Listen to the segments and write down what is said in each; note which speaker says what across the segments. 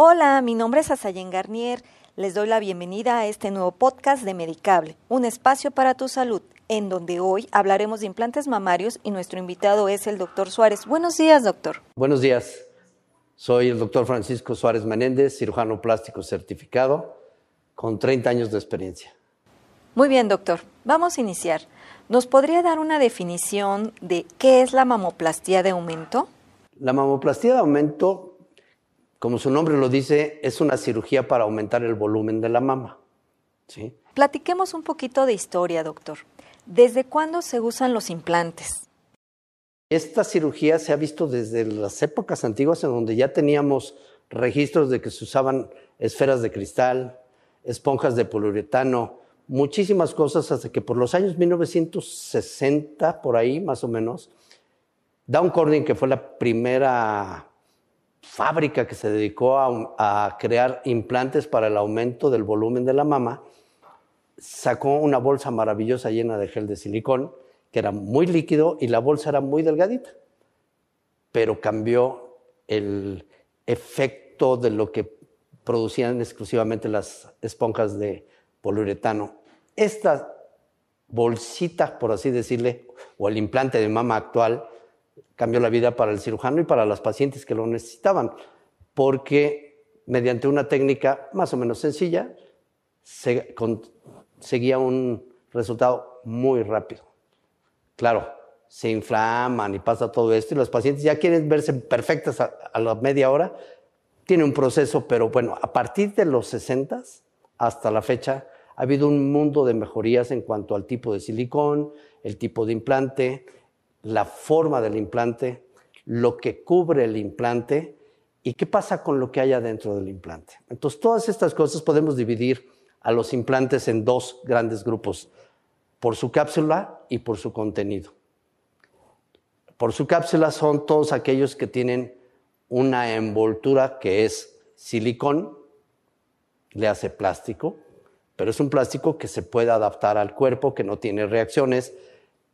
Speaker 1: Hola, mi nombre es Asayen Garnier. Les doy la bienvenida a este nuevo podcast de Medicable, un espacio para tu salud, en donde hoy hablaremos de implantes mamarios y nuestro invitado es el doctor Suárez. Buenos días, doctor.
Speaker 2: Buenos días. Soy el doctor Francisco Suárez Menéndez, cirujano plástico certificado, con 30 años de experiencia.
Speaker 1: Muy bien, doctor. Vamos a iniciar. ¿Nos podría dar una definición de qué es la mamoplastía de aumento?
Speaker 2: La mamoplastía de aumento como su nombre lo dice, es una cirugía para aumentar el volumen de la mama. ¿sí?
Speaker 1: Platiquemos un poquito de historia, doctor. ¿Desde cuándo se usan los implantes?
Speaker 2: Esta cirugía se ha visto desde las épocas antiguas en donde ya teníamos registros de que se usaban esferas de cristal, esponjas de poliuretano, muchísimas cosas hasta que por los años 1960, por ahí más o menos, Down Corning, que fue la primera fábrica que se dedicó a, crear implantes para el aumento del volumen de la mama, sacó una bolsa maravillosa llena de gel de silicón, que era muy líquido y la bolsa era muy delgadita, pero cambió el efecto de lo que producían exclusivamente las esponjas de poliuretano. Esta bolsita, por así decirle, o el implante de mama actual, cambió la vida para el cirujano y para las pacientes que lo necesitaban, porque mediante una técnica más o menos sencilla seguía conseguía un resultado muy rápido. Claro, se inflaman y pasa todo esto y los pacientes ya quieren verse perfectas a, a la media hora. Tiene un proceso, pero bueno, a partir de los 60 hasta la fecha ha habido un mundo de mejorías en cuanto al tipo de silicón, el tipo de implante, la forma del implante, lo que cubre el implante y qué pasa con lo que hay dentro del implante. Entonces, todas estas cosas podemos dividir a los implantes en dos grandes grupos, por su cápsula y por su contenido. Por su cápsula son todos aquellos que tienen una envoltura que es silicón, le hace plástico, pero es un plástico que se puede adaptar al cuerpo, que no tiene reacciones,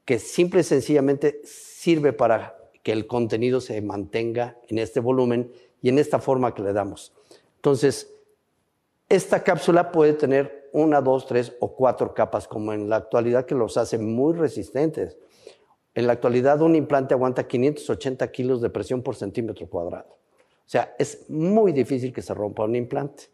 Speaker 2: que simple y sencillamente sirve para que el contenido se mantenga en este volumen y en esta forma que le damos. Entonces, esta cápsula puede tener una, dos, tres o cuatro capas, como en la actualidad que los hace muy resistentes. En la actualidad un implante aguanta 580 kilos de presión por centímetro cuadrado. O sea, es muy difícil que se rompa un implante.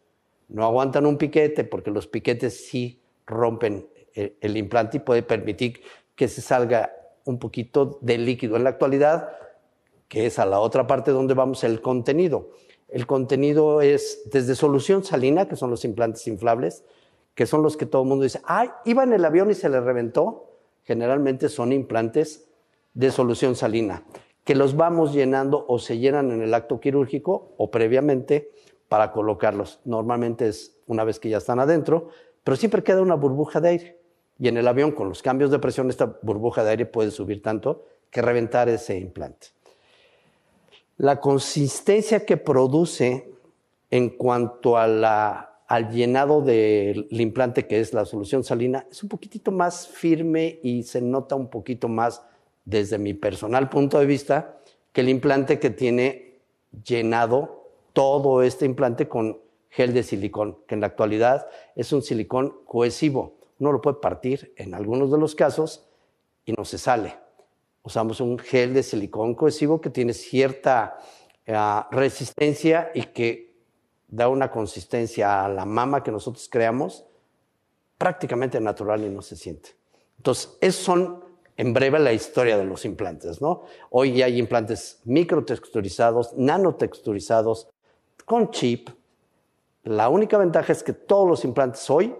Speaker 2: No aguantan un piquete porque los piquetes sí rompen el, eh, el implante y puede permitir que se salga un poquito de líquido. En la actualidad, que es a la otra parte donde vamos, el contenido. El contenido es desde solución salina, que son los implantes inflables, que son los que todo el mundo dice, ay, iba en el avión y se le reventó. Generalmente son implantes de solución salina, que los vamos llenando o se llenan en el acto quirúrgico o previamente para colocarlos. Normalmente es una vez que ya están adentro, pero siempre queda una burbuja de aire. Y en el avión, con los cambios de presión, esta burbuja de aire puede subir tanto que reventar ese implante. La consistencia que produce en cuanto al llenado del implante, que es la solución salina, es un poquitito más firme y se nota un poquito más, desde mi personal punto de vista, que el implante que tiene llenado todo este implante con gel de silicón, que en la actualidad es un silicón cohesivo no lo puede partir en algunos de los casos y no se sale. Usamos un gel de silicón cohesivo que tiene cierta eh, resistencia y que da una consistencia a la mama que nosotros creamos prácticamente natural y no se siente. Entonces, es son en breve la historia de los implantes, ¿no? Hoy hay implantes microtexturizados, nanotexturizados, con chip. La única ventaja es que todos los implantes hoy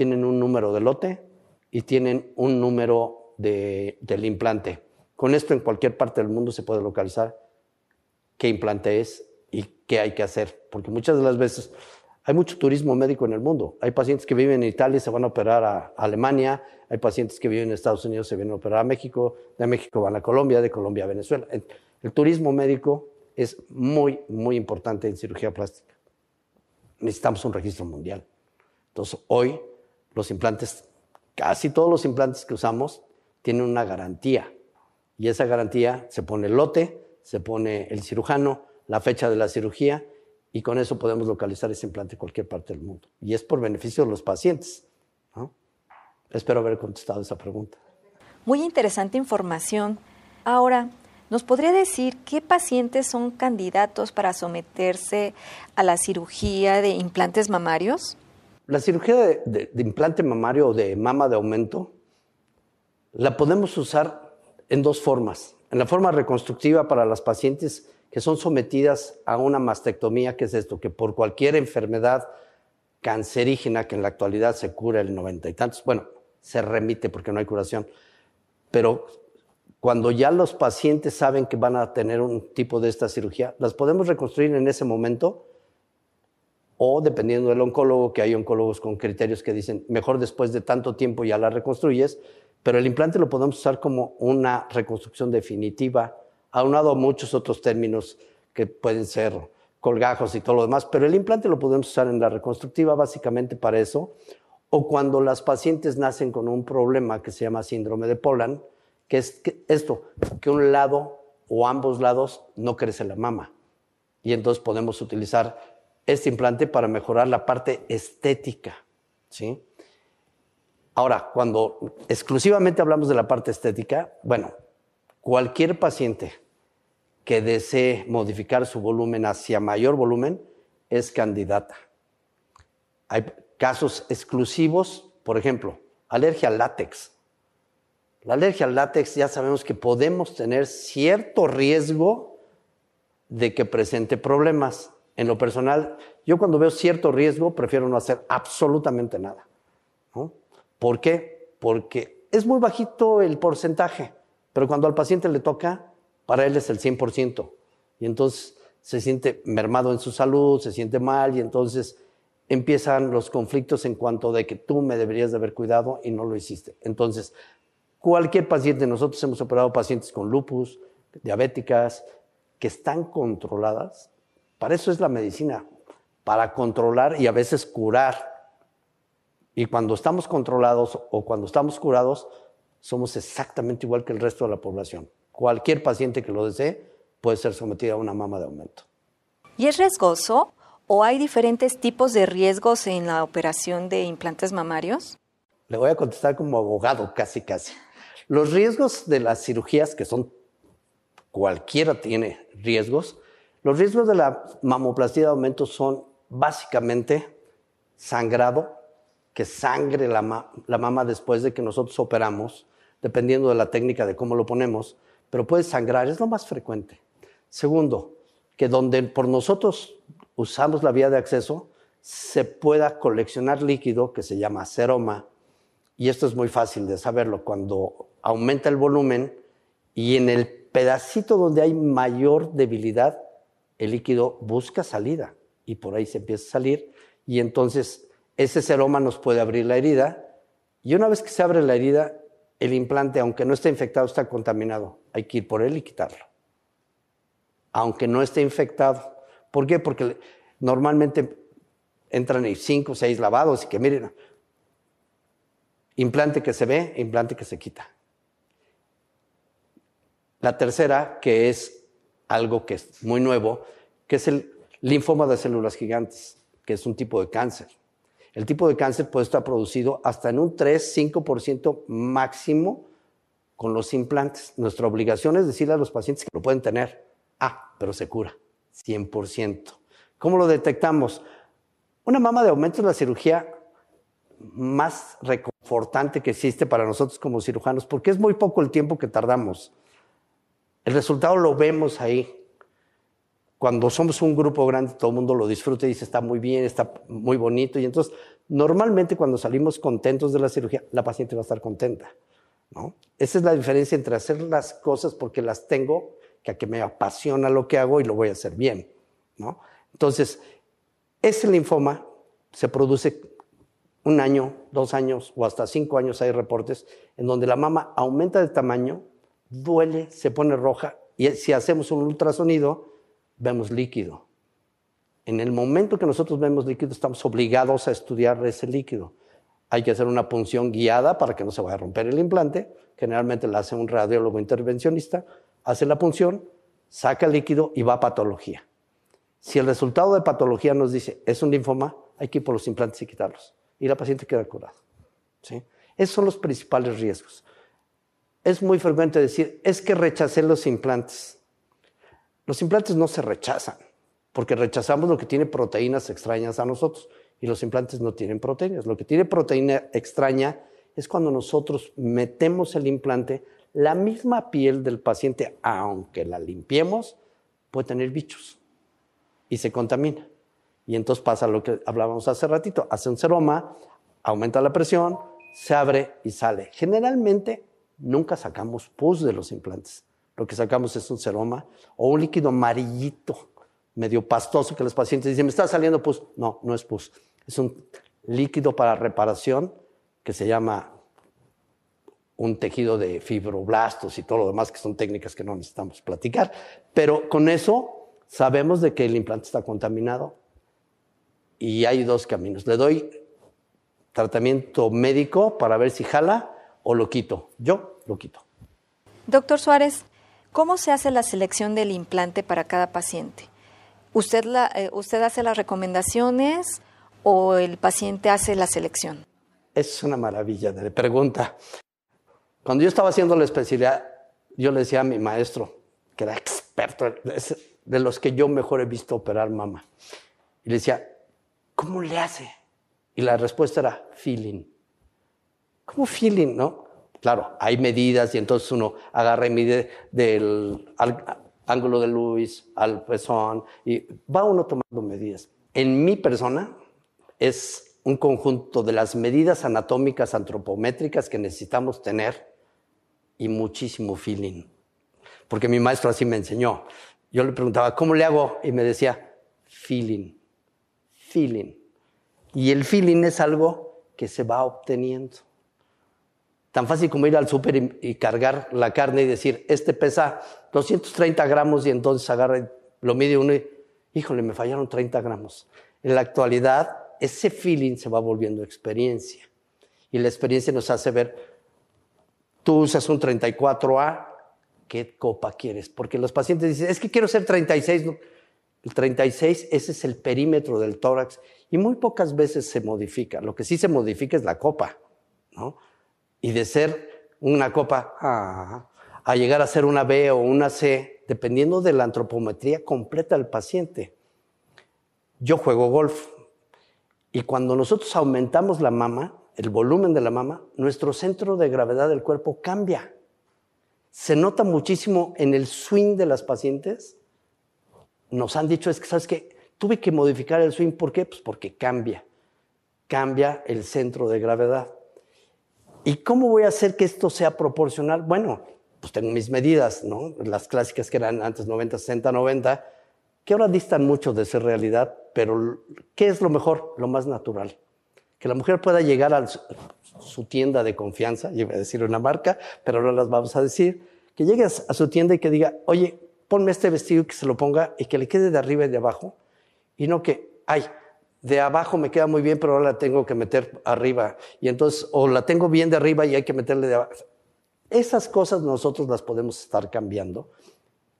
Speaker 2: tienen un número de lote y tienen un número de, del implante. Con esto en cualquier parte del mundo se puede localizar qué implante es y qué hay que hacer, porque muchas de las veces hay mucho turismo médico en el mundo. Hay pacientes que viven en Italia y se van a operar a Alemania, hay pacientes que viven en Estados Unidos y se vienen a operar a México, de México van a Colombia, de Colombia a Venezuela. El turismo médico es muy, muy importante en cirugía plástica. Necesitamos un registro mundial. Entonces, hoy los implantes, casi todos los implantes que usamos, tienen una garantía. Y esa garantía se pone el lote, se pone el cirujano, la fecha de la cirugía, y con eso podemos localizar ese implante en cualquier parte del mundo. Y es por beneficio de los pacientes. Espero haber contestado esa pregunta.
Speaker 1: Muy interesante información. Ahora, ¿nos podría decir qué pacientes son candidatos para someterse a la cirugía de implantes mamarios?
Speaker 2: La cirugía de, implante mamario o de mama de aumento la podemos usar en dos formas. En la forma reconstructiva para las pacientes que son sometidas a una mastectomía, que es esto, que por cualquier enfermedad cancerígena que en la actualidad se cura el noventa y tantos, bueno, se remite porque no hay curación, pero cuando ya los pacientes saben que van a tener un tipo de esta cirugía, las podemos reconstruir en ese momento o dependiendo del oncólogo, que hay oncólogos con criterios que dicen, mejor después de tanto tiempo ya la reconstruyes, pero el implante lo podemos usar como una reconstrucción definitiva, aunado a muchos otros términos que pueden ser colgajos y todo lo demás, pero el implante lo podemos usar en la reconstructiva básicamente para eso, o cuando las pacientes nacen con un problema que se llama síndrome de Polan, que es esto, que un lado o ambos lados no crece la mama, y entonces podemos utilizar este implante para mejorar la parte estética. ¿sí? Ahora, cuando exclusivamente hablamos de la parte estética, bueno, cualquier paciente que desee modificar su volumen hacia mayor volumen es candidata. Hay casos exclusivos, por ejemplo, alergia al látex. La alergia al látex ya sabemos que podemos tener cierto riesgo de que presente problemas en lo personal, yo cuando veo cierto riesgo prefiero no hacer absolutamente nada. ¿Por qué? Porque es muy bajito el porcentaje, pero cuando al paciente le toca, para él es el 100%. Y entonces se siente mermado en su salud, se siente mal y entonces empiezan los conflictos en cuanto de que tú me deberías de haber cuidado y no lo hiciste. Entonces, cualquier paciente, nosotros hemos operado pacientes con lupus, diabéticas, que están controladas, para eso es la medicina, para controlar y a veces curar. Y cuando estamos controlados o cuando estamos curados, somos exactamente igual que el resto de la población. Cualquier paciente que lo desee puede ser sometido a una mama de aumento.
Speaker 1: ¿Y es riesgoso o hay diferentes tipos de riesgos en la operación de implantes mamarios?
Speaker 2: Le voy a contestar como abogado, casi, casi. Los riesgos de las cirugías, que son cualquiera tiene riesgos, los riesgos de la mamoplastia de aumento son básicamente sangrado, que sangre la, mama después de que nosotros operamos, dependiendo de la técnica de cómo lo ponemos, pero puede sangrar, es lo más frecuente. Segundo, que donde por nosotros usamos la vía de acceso, se pueda coleccionar líquido que se llama seroma. Y esto es muy fácil de saberlo. Cuando aumenta el volumen y en el pedacito donde hay mayor debilidad, el líquido busca salida y por ahí se empieza a salir y entonces ese seroma nos puede abrir la herida y una vez que se abre la herida, el implante, aunque no esté infectado, está contaminado. Hay que ir por él y quitarlo. Aunque no esté infectado. ¿Por qué? Porque normalmente entran ahí cinco o seis lavados y que miren, implante que se ve, implante que se quita. La tercera, que es algo que es muy nuevo, que es el linfoma de células gigantes, que es un tipo de cáncer. El tipo de cáncer puede estar producido hasta en un 3-5% máximo con los implantes. Nuestra obligación es decirle a los pacientes que lo pueden tener. Ah, pero se cura, 100%. ¿Cómo lo detectamos? Una mama de aumento es la cirugía más reconfortante que existe para nosotros como cirujanos, porque es muy poco el tiempo que tardamos. El resultado lo vemos ahí. Cuando somos un grupo grande, todo el mundo lo disfruta y dice, está muy bien, está muy bonito. Y entonces, normalmente cuando salimos contentos de la cirugía, la paciente va a estar contenta. ¿no? Esa es la diferencia entre hacer las cosas porque las tengo, que a que me apasiona lo que hago y lo voy a hacer bien. ¿no? Entonces, ese linfoma se produce un año, dos años o hasta cinco años hay reportes en donde la mama aumenta de tamaño duele, se pone roja y si hacemos un ultrasonido, vemos líquido. En el momento que nosotros vemos líquido, estamos obligados a estudiar ese líquido. Hay que hacer una punción guiada para que no se vaya a romper el implante. Generalmente la hace un radiólogo intervencionista, hace la punción, saca el líquido y va a patología. Si el resultado de patología nos dice es un linfoma, hay que ir por los implantes y quitarlos. Y la paciente queda curada. ¿sí? Esos son los principales riesgos es muy frecuente decir, es que rechacé los implantes. Los implantes no se rechazan, porque rechazamos lo que tiene proteínas extrañas a nosotros y los implantes no tienen proteínas. Lo que tiene proteína extraña es cuando nosotros metemos el implante, la misma piel del paciente, aunque la limpiemos, puede tener bichos y se contamina. Y entonces pasa lo que hablábamos hace ratito, hace un seroma, aumenta la presión, se abre y sale. Generalmente nunca sacamos pus de los implantes. Lo que sacamos es un seroma o un líquido amarillito, medio pastoso, que los pacientes dicen, me está saliendo pus. No, no es pus. Es un líquido para reparación que se llama un tejido de fibroblastos y todo lo demás, que son técnicas que no necesitamos platicar. Pero con eso sabemos de que el implante está contaminado y hay dos caminos. Le doy tratamiento médico para ver si jala o lo quito. Yo lo quito.
Speaker 1: Doctor Suárez, ¿cómo se hace la selección del implante para cada paciente? ¿Usted, eh, usted hace las recomendaciones o el paciente hace la selección?
Speaker 2: Es una maravilla de pregunta. Cuando yo estaba haciendo la especialidad, yo le decía a mi maestro, que era experto, de los que yo mejor he visto operar mamá, y le decía, ¿cómo le hace? Y la respuesta era feeling. ¿Cómo feeling, no? Claro, hay medidas y entonces uno agarra y mide del ángulo de Luis, al pezón y va uno tomando medidas. En mi persona es un conjunto de las medidas anatómicas antropométricas que necesitamos tener y muchísimo feeling. Porque mi maestro así me enseñó. Yo le preguntaba, ¿cómo le hago? Y me decía, feeling, feeling. Y el feeling es algo que se va obteniendo. Tan fácil como ir al súper y, cargar la carne y decir, este pesa 230 gramos y entonces agarra, lo mide uno y, híjole, me fallaron 30 gramos. En la actualidad, ese feeling se va volviendo experiencia. Y la experiencia nos hace ver, tú usas un 34A, ¿qué copa quieres? Porque los pacientes dicen, es que quiero ser 36. El 36, ese es el perímetro del tórax y muy pocas veces se modifica. Lo que sí se modifica es la copa, ¿no? y de ser una copa a llegar a ser una B o una C, dependiendo de la antropometría completa del paciente. Yo juego golf y cuando nosotros aumentamos la mama, el volumen de la mama, nuestro centro de gravedad del cuerpo cambia. Se nota muchísimo en el swing de las pacientes. Nos han dicho, es que, ¿sabes qué? Tuve que modificar el swing, ¿por qué? Pues porque cambia. Cambia el centro de gravedad. ¿Y cómo voy a hacer que esto sea proporcional? Bueno, pues tengo mis medidas, ¿no? Las clásicas que eran antes 90, 60, 90, que ahora distan mucho de ser realidad, pero ¿qué es lo mejor? Lo más natural. Que la mujer pueda llegar a su tienda de confianza, iba a decir una marca, pero ahora las vamos a decir, que llegues a su tienda y que diga, oye, ponme este vestido y que se lo ponga y que le quede de arriba y de abajo, y no que, ay, de abajo me queda muy bien, pero ahora la tengo que meter arriba. Y entonces, o la tengo bien de arriba y hay que meterle de abajo. Esas cosas nosotros las podemos estar cambiando.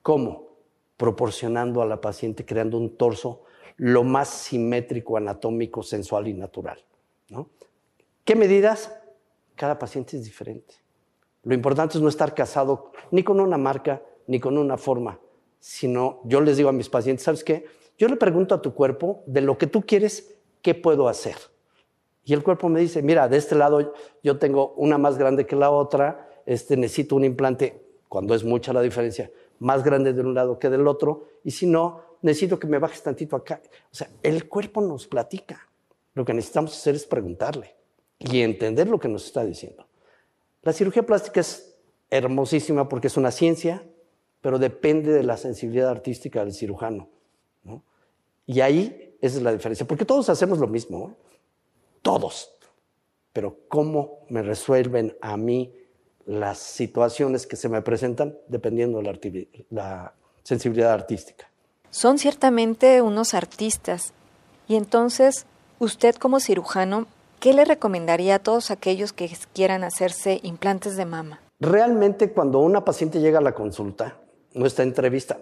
Speaker 2: ¿Cómo? Proporcionando a la paciente, creando un torso lo más simétrico, anatómico, sensual y natural. ¿Qué medidas? Cada paciente es diferente. Lo importante es no estar casado ni con una marca ni con una forma, sino yo les digo a mis pacientes, ¿sabes qué? Yo le pregunto a tu cuerpo, de lo que tú quieres, ¿qué puedo hacer? Y el cuerpo me dice, mira, de este lado yo tengo una más grande que la otra, este, necesito un implante, cuando es mucha la diferencia, más grande de un lado que del otro, y si no, necesito que me bajes tantito acá. O sea, el cuerpo nos platica. Lo que necesitamos hacer es preguntarle y entender lo que nos está diciendo. La cirugía plástica es hermosísima porque es una ciencia, pero depende de la sensibilidad artística del cirujano. Y ahí esa es la diferencia, porque todos hacemos lo mismo, ¿eh? todos, pero cómo me resuelven a mí las situaciones que se me presentan dependiendo de la sensibilidad artística.
Speaker 1: Son ciertamente unos artistas y entonces usted como cirujano, ¿qué le recomendaría a todos aquellos que quieran hacerse implantes de mama?
Speaker 2: Realmente cuando una paciente llega a la consulta, nuestra entrevista,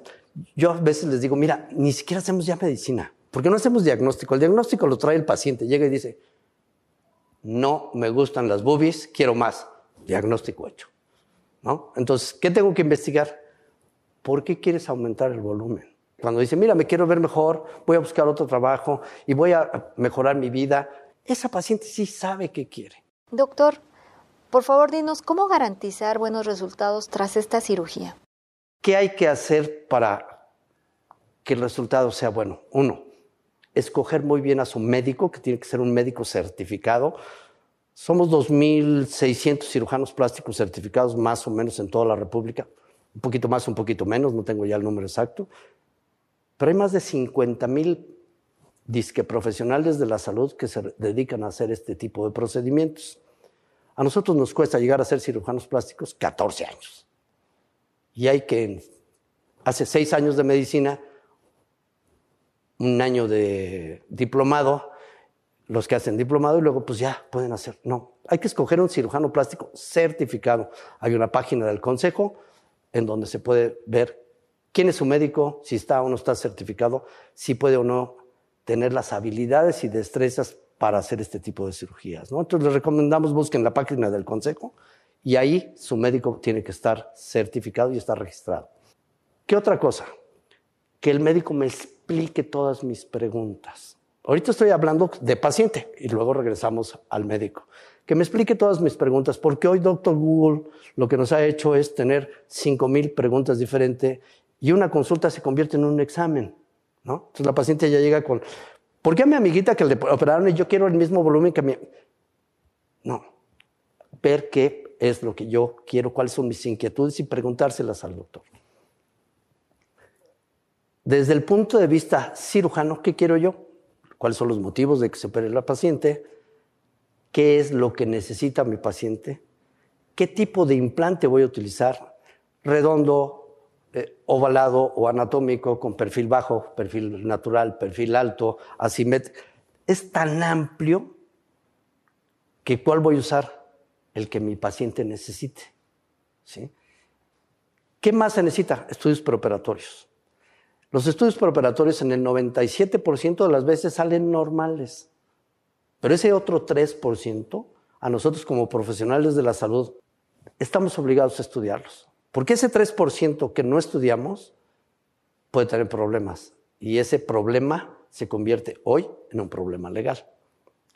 Speaker 2: yo a veces les digo, mira, ni siquiera hacemos ya medicina, porque no hacemos diagnóstico. El diagnóstico lo trae el paciente, llega y dice, no me gustan las boobies, quiero más. Diagnóstico hecho. ¿no? Entonces, ¿qué tengo que investigar? ¿Por qué quieres aumentar el volumen? Cuando dice, mira, me quiero ver mejor, voy a buscar otro trabajo y voy a mejorar mi vida, esa paciente sí sabe qué quiere.
Speaker 1: Doctor, por favor, dinos cómo garantizar buenos resultados tras esta cirugía.
Speaker 2: ¿Qué hay que hacer para que el resultado sea bueno? Uno, escoger muy bien a su médico, que tiene que ser un médico certificado. Somos 2.600 cirujanos plásticos certificados más o menos en toda la República, un poquito más, un poquito menos, no tengo ya el número exacto, pero hay más de 50.000 disque profesionales de la salud que se dedican a hacer este tipo de procedimientos. A nosotros nos cuesta llegar a ser cirujanos plásticos 14 años y hay que, hace seis años de medicina, un año de diplomado, los que hacen diplomado y luego pues ya pueden hacer. No, hay que escoger un cirujano plástico certificado. Hay una página del consejo en donde se puede ver quién es su médico, si está o no está certificado, si puede o no tener las habilidades y destrezas para hacer este tipo de cirugías. ¿no? Entonces les recomendamos busquen la página del consejo y ahí su médico tiene que estar certificado y estar registrado. ¿Qué otra cosa? Que el médico me explique todas mis preguntas. Ahorita estoy hablando de paciente y luego regresamos al médico. Que me explique todas mis preguntas, porque hoy doctor Google lo que nos ha hecho es tener 5.000 preguntas diferentes y una consulta se convierte en un examen. ¿no? Entonces la paciente ya llega con, ¿por qué a mi amiguita que le operaron y yo quiero el mismo volumen que a mi... No, ver qué es lo que yo quiero, cuáles son mis inquietudes y preguntárselas al doctor. Desde el punto de vista cirujano, ¿qué quiero yo? ¿Cuáles son los motivos de que se opere la paciente? ¿Qué es lo que necesita mi paciente? ¿Qué tipo de implante voy a utilizar? Redondo, eh, ovalado o anatómico, con perfil bajo, perfil natural, perfil alto, asimétrico. Es tan amplio que cuál voy a usar el que mi paciente necesite. ¿sí? ¿Qué más se necesita? Estudios preoperatorios. Los estudios preoperatorios en el 97% de las veces salen normales, pero ese otro 3% a nosotros como profesionales de la salud estamos obligados a estudiarlos. Porque ese 3% que no estudiamos puede tener problemas y ese problema se convierte hoy en un problema legal.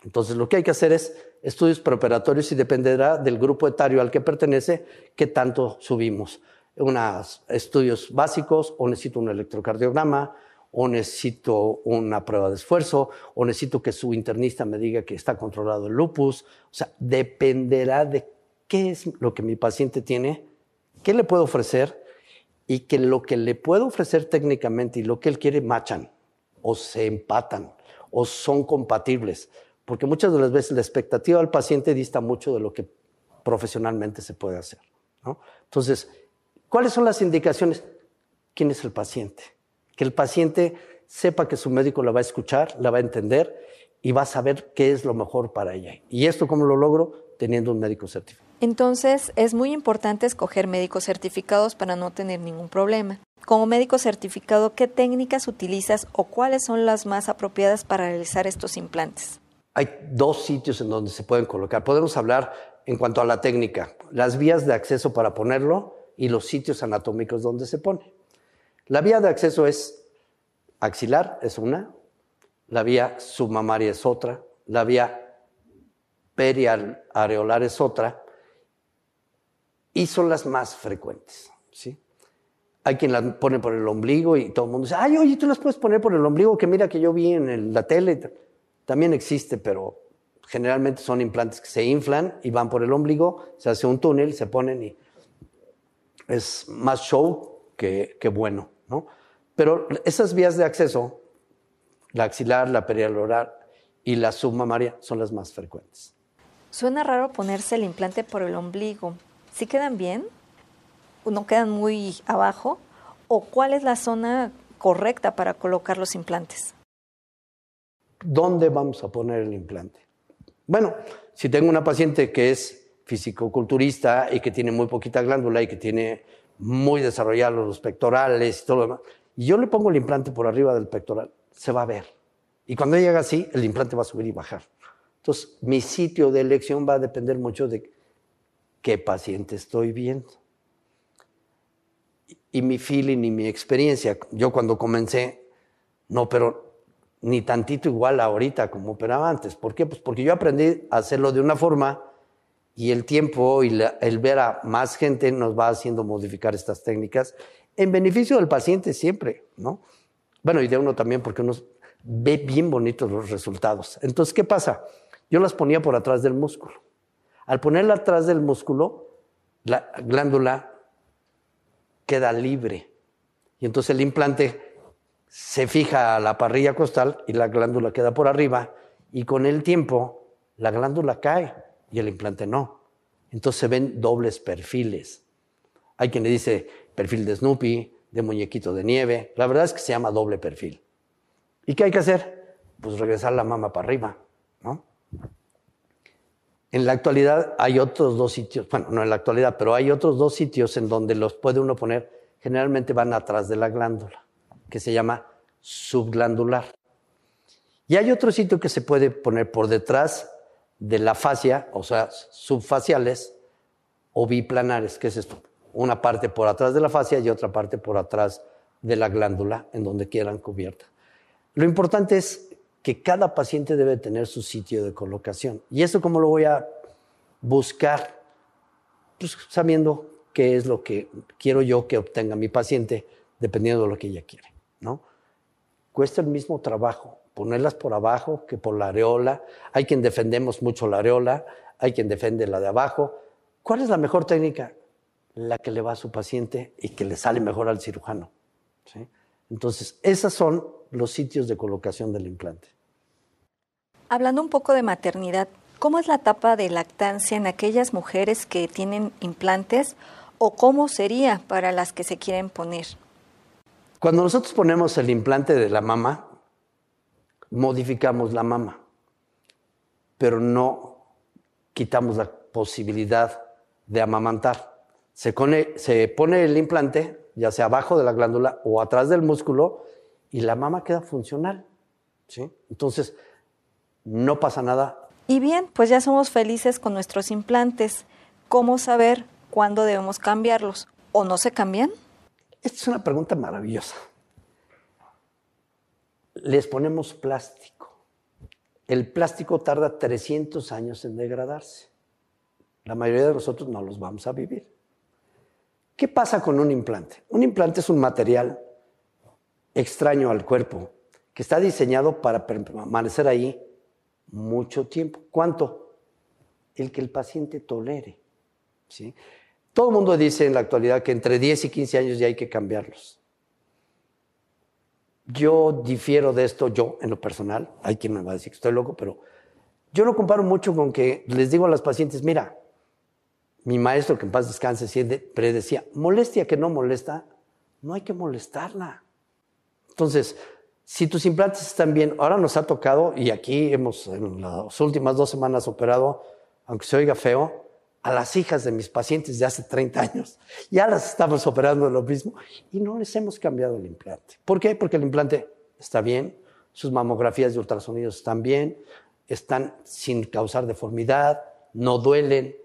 Speaker 2: Entonces, lo que hay que hacer es estudios preparatorios y dependerá del grupo etario al que pertenece qué tanto subimos. Unos estudios básicos, o necesito un electrocardiograma, o necesito una prueba de esfuerzo, o necesito que su internista me diga que está controlado el lupus. O sea, dependerá de qué es lo que mi paciente tiene, qué le puedo ofrecer y que lo que le puedo ofrecer técnicamente y lo que él quiere machan, o se empatan, o son compatibles porque muchas de las veces la expectativa del paciente dista mucho de lo que profesionalmente se puede hacer. Entonces, ¿cuáles son las indicaciones? ¿Quién es el paciente? Que el paciente sepa que su médico la va a escuchar, la va a entender y va a saber qué es lo mejor para ella. ¿Y esto cómo lo logro? Teniendo un médico certificado.
Speaker 1: Entonces, es muy importante escoger médicos certificados para no tener ningún problema. Como médico certificado, ¿qué técnicas utilizas o cuáles son las más apropiadas para realizar estos implantes?
Speaker 2: hay dos sitios en donde se pueden colocar. Podemos hablar en cuanto a la técnica, las vías de acceso para ponerlo y los sitios anatómicos donde se pone. La vía de acceso es axilar, es una, la vía submamaria es otra, la vía areolar es otra, y son las más frecuentes. ¿sí? Hay quien las pone por el ombligo y todo el mundo dice, ay, oye, tú las puedes poner por el ombligo, que mira que yo vi en la tele. También existe, pero generalmente son implantes que se inflan y van por el ombligo, se hace un túnel, se ponen y es más show que, bueno, ¿no? Pero esas vías de acceso, la axilar, la perialoral y la submamaria, son las más frecuentes.
Speaker 1: Suena raro ponerse el implante por el ombligo. ¿Sí quedan bien? ¿No quedan muy abajo? ¿O cuál es la zona correcta para colocar los implantes?
Speaker 2: ¿dónde vamos a poner el implante? Bueno, si tengo una paciente que es fisicoculturista y que tiene muy poquita glándula y que tiene muy desarrollados los pectorales y todo lo demás, y yo le pongo el implante por arriba del pectoral, se va a ver. Y cuando llega así, el implante va a subir y bajar. Entonces, mi sitio de elección va a depender mucho de qué paciente estoy viendo. Y mi feeling y mi experiencia. Yo cuando comencé, no, pero ni tantito igual ahorita como operaba antes. ¿Por qué? Pues porque yo aprendí a hacerlo de una forma y el tiempo y el ver a más gente nos va haciendo modificar estas técnicas en beneficio del paciente siempre, ¿no? Bueno, y de uno también porque uno ve bien bonitos los resultados. Entonces, ¿qué pasa? Yo las ponía por atrás del músculo. Al ponerla atrás del músculo, la glándula queda libre. Y entonces el implante se fija a la parrilla costal y la glándula queda por arriba y con el tiempo la glándula cae y el implante no. Entonces se ven dobles perfiles. Hay quien le dice perfil de Snoopy, de muñequito de nieve. La verdad es que se llama doble perfil. ¿Y qué hay que hacer? Pues regresar la mama para arriba, ¿no? En la actualidad hay otros dos sitios, bueno, no en la actualidad, pero hay otros dos sitios en donde los puede uno poner, generalmente van atrás de la glándula que se llama subglandular. Y hay otro sitio que se puede poner por detrás de la fascia, o sea, subfaciales o biplanares, que es esto, una parte por atrás de la fascia y otra parte por atrás de la glándula, en donde quieran cubierta. Lo importante es que cada paciente debe tener su sitio de colocación. ¿Y eso cómo lo voy a buscar? Pues, sabiendo qué es lo que quiero yo que obtenga mi paciente, dependiendo de lo que ella quiere. ¿no? Cuesta el mismo trabajo ponerlas por abajo que por la areola. Hay quien defendemos mucho la areola, hay quien defiende la de abajo. ¿Cuál es la mejor técnica? La que le va a su paciente y que le sale mejor al cirujano. Entonces, esos son los sitios de colocación del implante.
Speaker 1: Hablando un poco de maternidad, ¿cómo es la etapa de lactancia en aquellas mujeres que tienen implantes o cómo sería para las que se quieren poner?
Speaker 2: Cuando nosotros ponemos el implante de la mama, modificamos la mama, pero no quitamos la posibilidad de amamantar. Se, pone, el implante, ya sea abajo de la glándula o atrás del músculo, y la mama queda funcional. ¿sí? Entonces, no pasa nada.
Speaker 1: Y bien, pues ya somos felices con nuestros implantes. ¿Cómo saber cuándo debemos cambiarlos? ¿O no se cambian?
Speaker 2: Esta es una pregunta maravillosa. Les ponemos plástico. El plástico tarda 300 años en degradarse. La mayoría de nosotros no los vamos a vivir. ¿Qué pasa con un implante? Un implante es un material extraño al cuerpo que está diseñado para permanecer ahí mucho tiempo. ¿Cuánto? El que el paciente tolere. ¿sí? Todo el mundo dice en la actualidad que entre 10 y 15 años ya hay que cambiarlos. Yo difiero de esto, yo en lo personal. Hay quien me va a decir que estoy loco, pero yo lo comparo mucho con que les digo a las pacientes, mira, mi maestro que en paz descanse siempre decía, molestia que no molesta, no hay que molestarla. Entonces, si tus implantes están bien, ahora nos ha tocado, y aquí hemos en las últimas dos semanas operado, aunque se oiga feo, a las hijas de mis pacientes de hace 30 años. Ya las estamos operando lo mismo y no les hemos cambiado el implante. ¿Por qué? Porque el implante está bien, sus mamografías de ultrasonidos están bien, están sin causar deformidad, no duelen.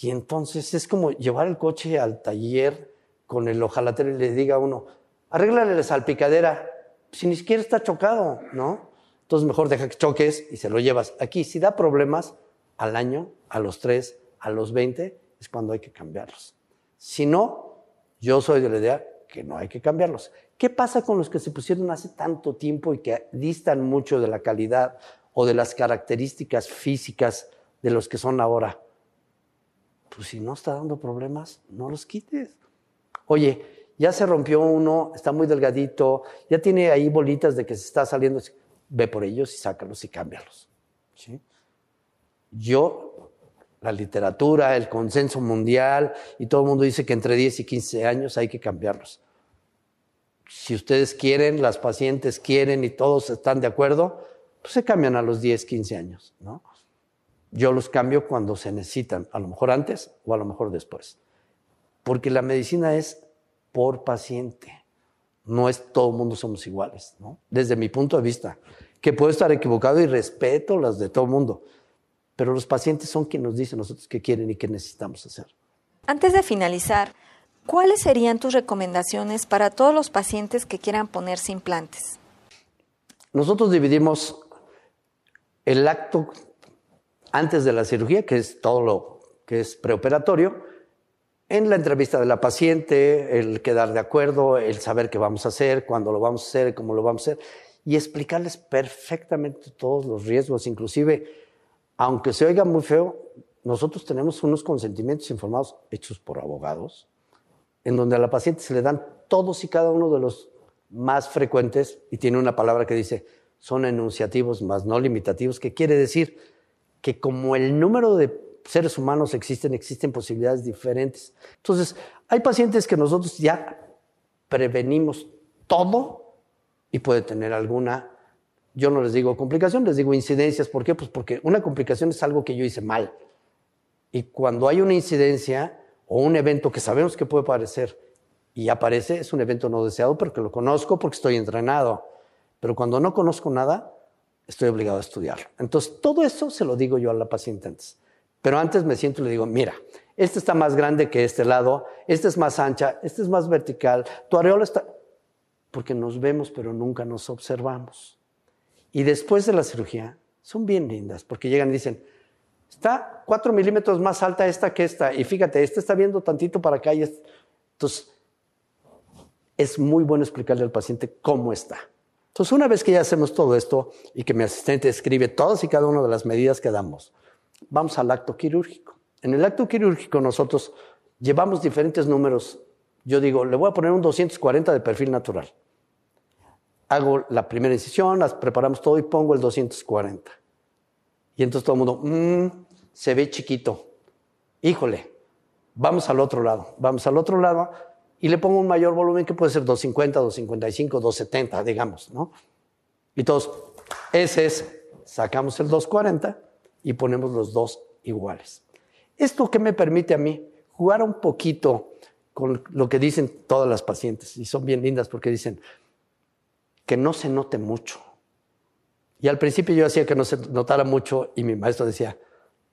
Speaker 2: Y entonces es como llevar el coche al taller con el ojalatero y le diga a uno, arréglale la salpicadera, si ni siquiera está chocado, ¿no? Entonces mejor deja que choques y se lo llevas. Aquí, si da problemas, al año, a los tres, a los 20 es cuando hay que cambiarlos. Si no, yo soy de la idea que no hay que cambiarlos. ¿Qué pasa con los que se pusieron hace tanto tiempo y que distan mucho de la calidad o de las características físicas de los que son ahora? Pues si no está dando problemas, no los quites. Oye, ya se rompió uno, está muy delgadito, ya tiene ahí bolitas de que se está saliendo. Ve por ellos y sácalos y cámbialos. Yo la literatura, el consenso mundial, y todo el mundo dice que entre 10 y 15 años hay que cambiarlos. Si ustedes quieren, las pacientes quieren y todos están de acuerdo, pues se cambian a los 10, 15 años, ¿no? Yo los cambio cuando se necesitan, a lo mejor antes o a lo mejor después. Porque la medicina es por paciente. No es todo el mundo somos iguales, Desde mi punto de vista, que puedo estar equivocado y respeto las de todo el mundo pero los pacientes son quienes nos dicen nosotros qué quieren y qué necesitamos
Speaker 1: hacer. Antes de finalizar, ¿cuáles serían tus recomendaciones para todos los pacientes que quieran ponerse implantes?
Speaker 2: Nosotros dividimos el acto antes de la cirugía, que es todo lo que es preoperatorio, en la entrevista de la paciente, el quedar de acuerdo, el saber qué vamos a hacer, cuándo lo vamos a hacer, cómo lo vamos a hacer, y explicarles perfectamente todos los riesgos, inclusive aunque se oiga muy feo, nosotros tenemos unos consentimientos informados hechos por abogados, en donde a la paciente se le dan todos y cada uno de los más frecuentes y tiene una palabra que dice, son enunciativos más no limitativos, que quiere decir que como el número de seres humanos existen, existen posibilidades diferentes. Entonces, hay pacientes que nosotros ya prevenimos todo y puede tener alguna yo no les digo complicación, les digo incidencias. ¿Por qué? Pues porque una complicación es algo que yo hice mal. Y cuando hay una incidencia o un evento que sabemos que puede aparecer y aparece, es un evento no deseado porque lo conozco, porque estoy entrenado. Pero cuando no conozco nada, estoy obligado a estudiarlo. Entonces, todo eso se lo digo yo a la paciente antes. Pero antes me siento y le digo, mira, este está más grande que este lado, este es más ancha, este es más vertical, tu areola está... Porque nos vemos, pero nunca nos observamos. Y después de la cirugía, son bien lindas, porque llegan y dicen, está cuatro milímetros más alta esta que esta, y fíjate, esta está viendo tantito para acá. Y es... Entonces, es muy bueno explicarle al paciente cómo está. Entonces, una vez que ya hacemos todo esto y que mi asistente escribe todas y cada una de las medidas que damos, vamos al acto quirúrgico. En el acto quirúrgico nosotros llevamos diferentes números. Yo digo, le voy a poner un 240 de perfil natural hago la primera incisión, las preparamos todo y pongo el 240. Y entonces todo el mundo, mm, se ve chiquito. Híjole, vamos al otro lado, vamos al otro lado y le pongo un mayor volumen que puede ser 250, 255, 270, digamos, ¿no? Y todos, ese es, sacamos el 240 y ponemos los dos iguales. ¿Esto que me permite a mí? Jugar un poquito con lo que dicen todas las pacientes, y son bien lindas porque dicen, que no se note mucho. Y al principio yo hacía que no se notara mucho y mi maestro decía,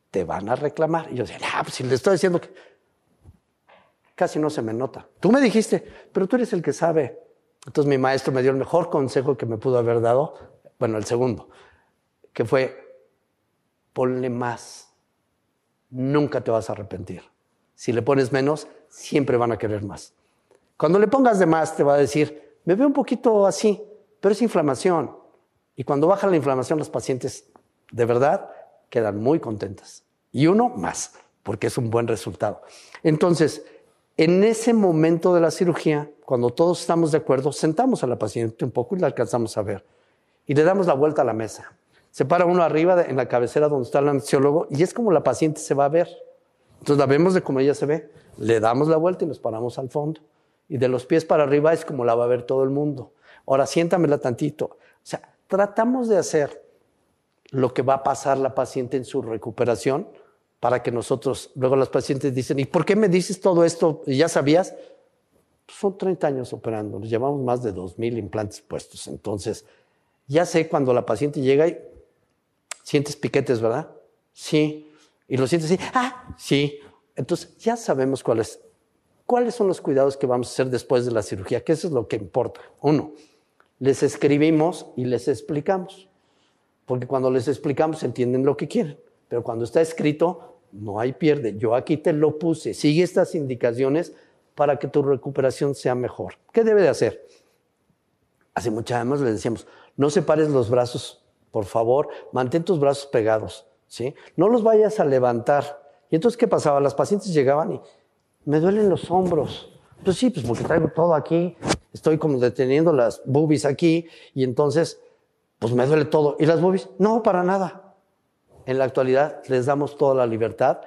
Speaker 2: te van a reclamar. Y yo decía, ah, pues si le estoy diciendo que casi no se me nota. Tú me dijiste, pero tú eres el que sabe. Entonces mi maestro me dio el mejor consejo que me pudo haber dado, bueno, el segundo, que fue, ponle más, nunca te vas a arrepentir. Si le pones menos, siempre van a querer más. Cuando le pongas de más, te va a decir, me veo un poquito así, pero es inflamación. Y cuando baja la inflamación, las pacientes de verdad quedan muy contentas. Y uno más, porque es un buen resultado. Entonces, en ese momento de la cirugía, cuando todos estamos de acuerdo, sentamos a la paciente un poco y la alcanzamos a ver. Y le damos la vuelta a la mesa. Se para uno arriba en la cabecera donde está el anestesiólogo y es como la paciente se va a ver. Entonces la vemos de cómo ella se ve, le damos la vuelta y nos paramos al fondo. Y de los pies para arriba es como la va a ver todo el mundo ahora siéntamela tantito. O sea, tratamos de hacer lo que va a pasar la paciente en su recuperación para que nosotros, luego las pacientes dicen, ¿y por qué me dices todo esto? ¿Ya sabías? Pues son 30 años operando, nos llevamos más de 2.000 implantes puestos, entonces ya sé cuando la paciente llega y sientes piquetes, ¿verdad? Sí. Y lo sientes así, ah, sí. Entonces ya sabemos ¿Cuáles son los cuidados que vamos a hacer después de la cirugía? Que eso es lo que importa. Uno, les escribimos y les explicamos. Porque cuando les explicamos entienden lo que quieren. Pero cuando está escrito, no hay pierde. Yo aquí te lo puse. Sigue estas indicaciones para que tu recuperación sea mejor. ¿Qué debe de hacer? Hace muchas años les decíamos, no separes los brazos, por favor, mantén tus brazos pegados, ¿sí? No los vayas a levantar. Y entonces, ¿qué pasaba? Las pacientes llegaban y, me duelen los hombros. Pues sí, pues porque traigo todo aquí estoy como deteniendo las boobies aquí y entonces, pues me duele todo. ¿Y las boobies? No, para nada. En la actualidad les damos toda la libertad.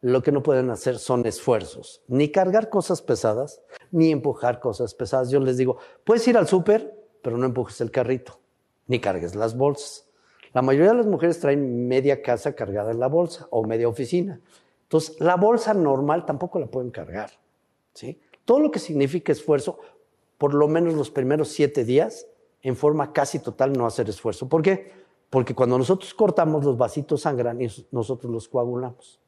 Speaker 2: Lo que no pueden hacer son esfuerzos, ni cargar cosas pesadas, ni empujar cosas pesadas. Yo les digo, puedes ir al súper, pero no empujes el carrito, ni cargues las bolsas. La mayoría de las mujeres traen media casa cargada en la bolsa o media oficina. Entonces, la bolsa normal tampoco la pueden cargar. ¿sí? Todo lo que significa esfuerzo por lo menos los primeros siete días, en forma casi total, no hacer esfuerzo. ¿Por qué? Porque cuando nosotros cortamos, los vasitos sangran y nosotros los coagulamos.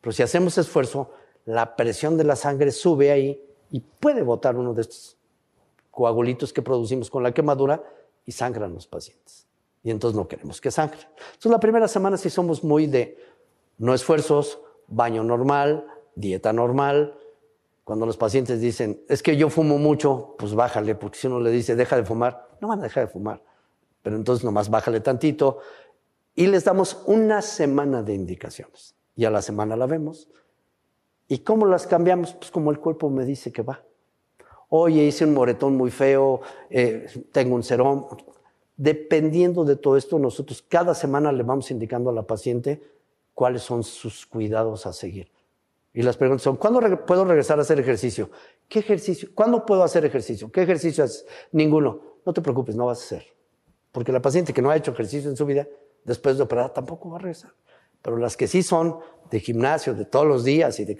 Speaker 2: Pero si hacemos esfuerzo, la presión de la sangre sube ahí y puede botar uno de estos coagulitos que producimos con la quemadura y sangran los pacientes. Y entonces no queremos que sangre. Entonces la primera semana sí somos muy de no esfuerzos, baño normal, dieta normal, cuando los pacientes dicen, es que yo fumo mucho, pues bájale, porque si uno le dice, deja de fumar, no van a dejar de fumar. Pero entonces nomás bájale tantito y les damos una semana de indicaciones. Y a la semana la vemos. ¿Y cómo las cambiamos? Pues como el cuerpo me dice que va. Oye, hice un moretón muy feo, eh, tengo un serón. Dependiendo de todo esto, nosotros cada semana le vamos indicando a la paciente cuáles son sus cuidados a seguir. Y las preguntas son, ¿cuándo puedo regresar a hacer ejercicio? ¿Qué ejercicio? ¿Cuándo puedo hacer ejercicio? ¿Qué ejercicio haces? Ninguno. No te preocupes, no vas a hacer. Porque la paciente que no ha hecho ejercicio en su vida, después de operar, tampoco va a regresar. Pero las que sí son de gimnasio, de todos los días y de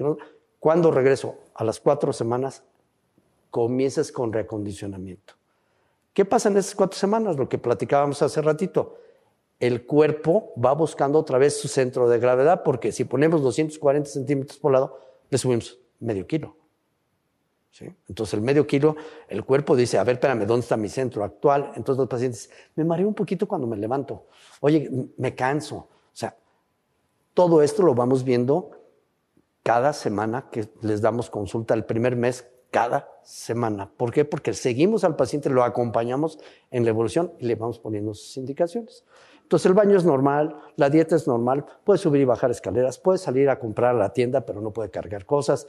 Speaker 2: ¿Cuándo regreso? A las cuatro semanas comienzas con reacondicionamiento. ¿Qué pasa en esas cuatro semanas? Lo que platicábamos hace ratito el cuerpo va buscando otra vez su centro de gravedad, porque si ponemos 240 centímetros por lado, le subimos medio kilo. Entonces, el medio kilo, el cuerpo dice, a ver, espérame, ¿dónde está mi centro actual? Entonces, los pacientes, me mareo un poquito cuando me levanto. Oye, me canso. O sea, todo esto lo vamos viendo cada semana que les damos consulta, el primer mes, cada semana. ¿Por qué? Porque seguimos al paciente, lo acompañamos en la evolución y le vamos poniendo sus indicaciones. Entonces el baño es normal, la dieta es normal, puede subir y bajar escaleras, puede salir a comprar a la tienda, pero no puede cargar cosas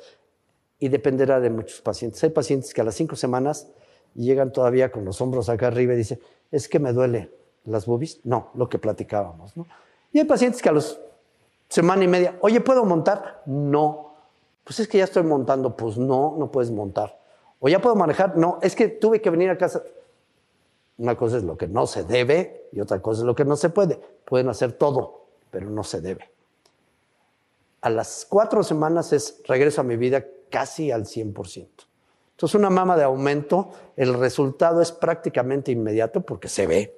Speaker 2: y dependerá de muchos pacientes. Hay pacientes que a las cinco semanas llegan todavía con los hombros acá arriba y dicen, es que me duele las boobies. No, lo que platicábamos. ¿no? Y hay pacientes que a los semana y media, oye, ¿puedo montar? No. Pues es que ya estoy montando. Pues no, no puedes montar. O ya puedo manejar. No, es que tuve que venir a casa. Una cosa es lo que no se debe y otra cosa es lo que no se puede. Pueden hacer todo, pero no se debe. A las cuatro semanas es regreso a mi vida casi al 100%. Entonces una mama de aumento, el resultado es prácticamente inmediato porque se ve,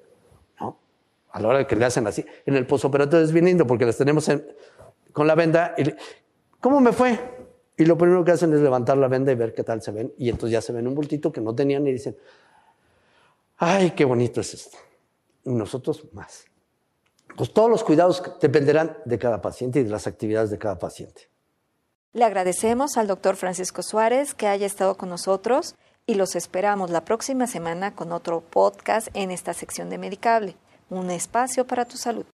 Speaker 2: ¿no? A la hora que le hacen así. En el posoperatorio es bien lindo porque les tenemos con la venda. Y, ¿Cómo me fue? Y lo primero que hacen es levantar la venda y ver qué tal se ven. Y entonces ya se ven un bultito que no tenían y dicen, Ay, qué bonito es esto. Y nosotros más. Pues todos los cuidados dependerán de cada paciente y de las actividades de cada paciente.
Speaker 1: Le agradecemos al doctor Francisco Suárez que haya estado con nosotros y los esperamos la próxima semana con otro podcast en esta sección de Medicable, un espacio para tu salud.